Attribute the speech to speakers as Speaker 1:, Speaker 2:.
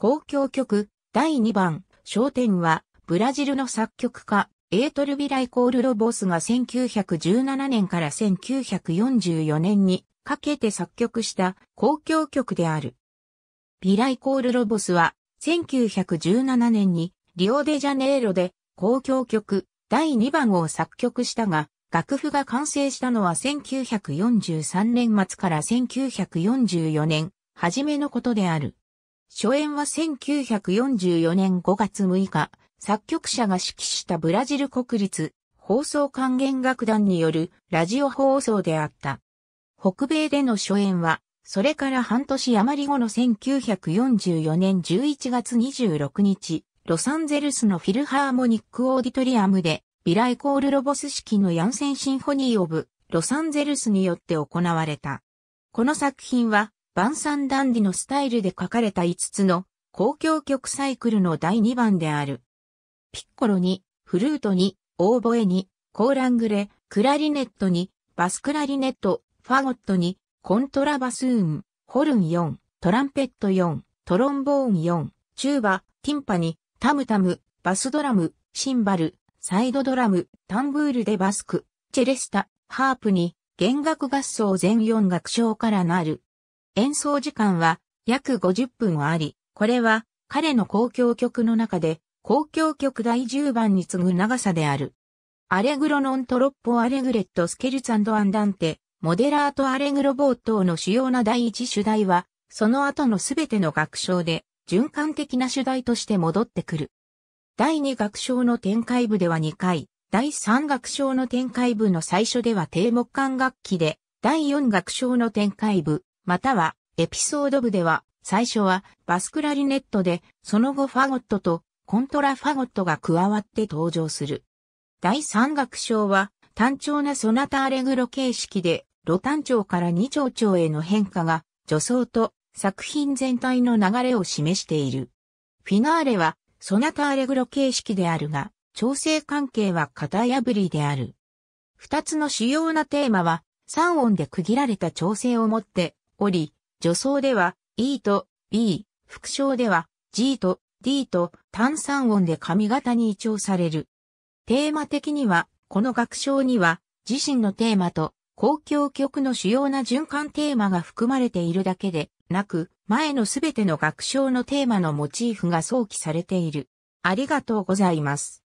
Speaker 1: 交響曲第2番焦点はブラジルの作曲家エートルビライコールロボスが1917年から1944年にかけて作曲した交響曲である。ビライコールロボスは1917年にリオデジャネイロで交響曲第2番を作曲したが、楽譜が完成したのは1943年末から1944年初めのことである。初演は1944年5月6日、作曲者が指揮したブラジル国立放送管弦楽団によるラジオ放送であった。北米での初演は、それから半年余り後の1944年11月26日、ロサンゼルスのフィルハーモニックオーディトリアムで、ビライコールロボス式のヤンセンシンフォニーオブ、ロサンゼルスによって行われた。この作品は、バンサンダンディのスタイルで書かれた5つの公共曲サイクルの第2番である。ピッコロに、フルートに、オーボエに、コーラングレ、クラリネットに、バスクラリネット、ファゴットに、コントラバスーン、ホルン4、トランペット4、トロンボーン4、チューバ、ティンパに、タムタム、バスドラム、シンバル、サイドドラム、タンブールでバスク、チェレスタ、ハープに、弦楽合奏全4楽章からなる演奏時間は約50分あり、これは彼の公共曲の中で公共曲第10番に次ぐ長さである。アレグロノントロッポアレグレットスケルツアンダンテ、モデラートアレグロ冒頭の主要な第一主題は、その後のすべての楽章で循環的な主題として戻ってくる。第2楽章の展開部では2回、第3楽章の展開部の最初では低木管楽器で、第4楽章の展開部、またはエピソード部では最初はバスクラリネットでその後ファゴットとコントラファゴットが加わって登場する。第三楽章は単調なソナタアレグロ形式でロ単調から二丁調への変化が助走と作品全体の流れを示している。フィナーレはソナタアレグロ形式であるが調整関係は型破りである。二つの主要なテーマは、三音で区切られた調整をもって、おり、助走では E と B、副唱では G と D と単三音で髪型に移調される。テーマ的には、この楽章には自身のテーマと公共曲の主要な循環テーマが含まれているだけでなく、前のすべての楽章のテーマのモチーフが想起されている。ありがとうございます。